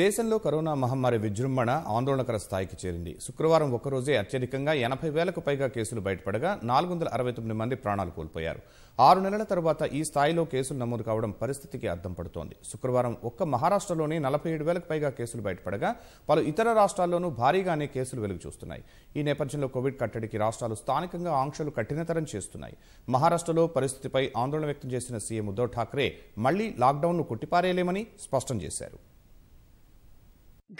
దేశంలో కరోనా మహమ్మారి విజృంభణ ఆందోళనకర స్థాయికి చేరింది శుక్రవారం ఒక్కరోజే అత్యధికంగా ఎనభై వేలకు పైగా కేసులు బయటపడగా నాలుగు వందల అరవై తొమ్మిది మంది ప్రాణాలు కోల్పోయారు ఆరు నెలల తర్వాత ఈ స్థాయిలో కేసులు నమోదు కావడం పరిస్థితికి అద్దం పడుతోంది శుక్రవారం ఒక్క మహారాష్ట్రలోనే నలభై ఏడు వేలకు పైగా కేసులు బయటపడగా పలు ఇతర రాష్ట్రాల్లోనూ భారీగానే కేసులు వెలుగు చూస్తున్నాయి ఈ నేపథ్యంలో కోవిడ్ కట్టడికి రాష్ట్రాలు స్థానికంగా ఆంక్షలు కఠినతరం చేస్తున్నాయి మహారాష్ట్రలో పరిస్థితిపై ఆందోళన వ్యక్తం చేసిన సీఎం ఉద్దవ్ ఠాక్రే మళ్లీ లాక్డౌన్ను కొట్టిపారేయలేమని స్పష్టం చేశారు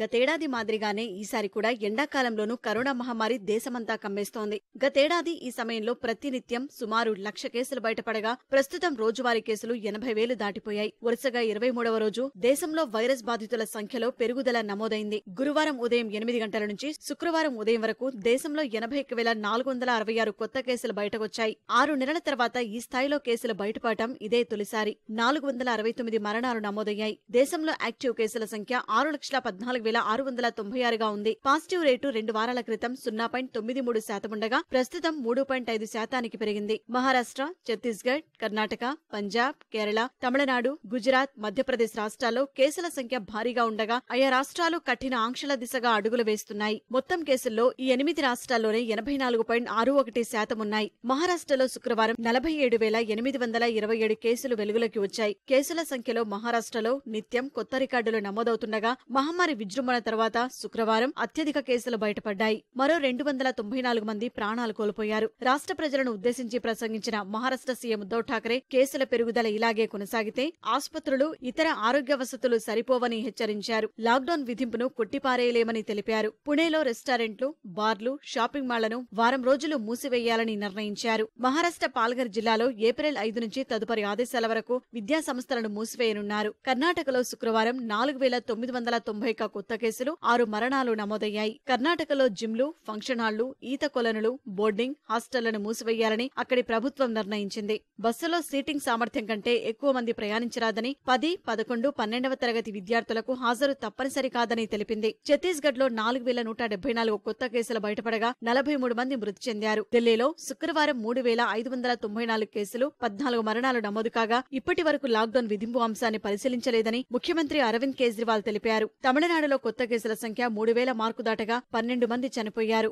గతేడాది మాదిరిగానే ఈసారి కూడా ఎండాకాలంలోనూ కరోనా మహమ్మారి దేశమంతా కమ్మేస్తోంది గతేడాది ఈ సమయంలో ప్రతినిత్యం సుమారు లక్ష కేసులు బయటపడగా ప్రస్తుతం రోజువారీ కేసులు ఎనభై వేలు దాటిపోయాయి వరుసగా ఇరవై మూడవ రోజు దేశంలో వైరస్ బాధితుల సంఖ్యలో పెరుగుదల నమోదైంది గురువారం ఉదయం ఎనిమిది గంటల నుంచి శుక్రవారం ఉదయం వరకు దేశంలో ఎనభై ఒక వేల నాలుగు వందల అరవై ఆరు కొత్త కేసులు బయటకొచ్చాయి ఆరు నెలల తర్వాత ఈ స్థాయిలో కేసులు బయటపడటం ఇదే తొలిసారి నాలుగు వందల అరవై తొమ్మిది మరణాలు నమోదయ్యాయి దేశంలో యాక్టివ్ కేసుల సంఖ్య ఆరు లక్షల పద్నాలుగు నాలుగు వేల ఆరు వందల తొంభై ఆరుగా ఉంది పాజిటివ్ రేటు రెండు వారాల క్రితం సున్నా పాయింట్ తొమ్మిది మూడు శాతం ఉండగా ప్రస్తుతం మూడు పాయింట్ ఐదు శాతానికి పెరిగింది మహారాష్ట్ర ఛత్తీస్గఢ్ కర్ణాటక పంజాబ్ కేరళ తమిళనాడు గుజరాత్ మధ్యప్రదేశ్ రాష్ట్రాల్లో కేసుల సంఖ్య భారీగా ఉండగా ఆయా రాష్ట్రాలు కఠిన ఆంక్షల దిశగా అడుగులు వేస్తున్నాయి మొత్తం కేసుల్లో ఈ ఎనిమిది రాష్ట్రాల్లోనే ఎనభై నాలుగు పాయింట్ ఆరు ఒకటి శాతం ఉన్నాయి మహారాష్ట్రలో శుక్రవారం నలభై ఏడు వేల ఎనిమిది వందల ఇరవై ఏడు కేసులు వెలుగులోకి వచ్చాయి కేసుల సంఖ్యలో మహారాష్ట్రలో నిత్యం కొత్త రికార్డులు నమోదవుతుండగా మహమ్మారి విజృంభణ తర్వాత శుక్రవారం అత్యధిక కేసులు బయటపడ్డాయి మరో రెండు వందల తొంభై నాలుగు మంది ప్రాణాలు కోల్పోయారు రాష్ట్ర ప్రజలను ఉద్దేశించి ప్రసంగించిన మహారాష్ట్ర సీఎం ఉద్దవ్ ఠాకరే కేసుల పెరుగుదల ఇలాగే కొనసాగితే ఆసుపత్రులు ఇతర ఆరోగ్య వసతులు సరిపోవని హెచ్చరించారు లాక్డౌన్ విధింపును కొట్టిపారేయలేమని తెలిపారు పుణేలో రెస్టారెంట్లు బార్లు షాపింగ్ మాళ్లను వారం రోజులు మూసివేయాలని నిర్ణయించారు మహారాష్ట్ర పాల్ఘర్ జిల్లాలో ఏప్రిల్ ఐదు నుంచి తదుపరి ఆదేశాల వరకు విద్యాసంస్థలను మూసివేయనున్నారు కర్ణాటకలో శుక్రవారం నాలుగు వేల తొమ్మిది వందల తొంభై ఒక్క కొత్త కేసులు ఆరు మరణాలు నమోదయ్యాయి కర్ణాటకలో జిమ్లు ఫంక్షన్ హాళ్లు ఈత కొలనులు బోర్డింగ్ హాస్టళ్లను మూసివేయాలని అక్కడి ప్రభుత్వం నిర్ణయించింది బస్సులో సీటింగ్ సామర్థ్యం కంటే ఎక్కువ మంది ప్రయాణించరాదని పది పదకొండు పన్నెండవ తరగతి విద్యార్థులకు హాజరు తప్పనిసరి కాదని తెలిపింది ఛత్తీస్గఢ్లో నాలుగు వేల నూట డెబ్బై నాలుగు కొత్త కేసులు బయటపడగా నలభై మూడు మంది మృతి చెందారు ఢిల్లీలో శుక్రవారం మూడు వేల ఐదు వందల తొంభై నాలుగు కేసులు పద్నాలుగు మరణాలు నమోదు కాగా ఇప్పటి వరకు లాక్డౌన్ విధింపు అంశాన్ని పరిశీలించలేదని ముఖ్యమంత్రి అరవింద్ కేజ్రీవాల్ తెలిపారు తమిళనాడు రాష్ట్రంలో కొత్త కేసుల సంఖ్య మూడు వేల మార్కు దాటగా పన్నెండు మంది చనిపోయారు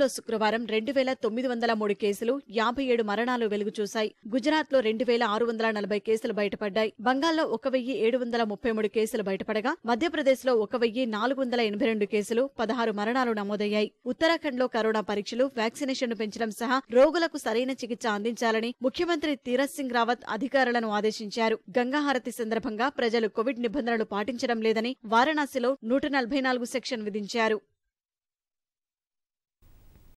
లో శుక్రవారం రెండు వేల తొమ్మిది వందల మూడు కేసులు యాభై ఏడు మరణాలు వెలుగుచూశాయి లో రెండు వేల ఆరు వందల నలభై కేసులు బయటపడ్డాయి బంగాల్లో ఒక వెయ్యి ఏడు వందల ముప్పై మూడు కేసులు బయటపడగా లో ఒక వెయ్యి నాలుగు వందల ఎనభై రెండు కేసులు పదహారు మరణాలు నమోదయ్యాయి ఉత్తరాఖండ్ లో కరోనా పరీక్షలు వ్యాక్సినేషన్ పెంచడం సహా రోగులకు సరైన చికిత్స అందించాలని ముఖ్యమంత్రి తీరత్ సింగ్ రావత్ అధికారులను ఆదేశించారు గంగాహారతి సందర్భంగా ప్రజలు కోవిడ్ నిబంధనలు పాటించడం లేదని వారణాసిలో నూట నలభై నాలుగు సెక్షన్ విధించారు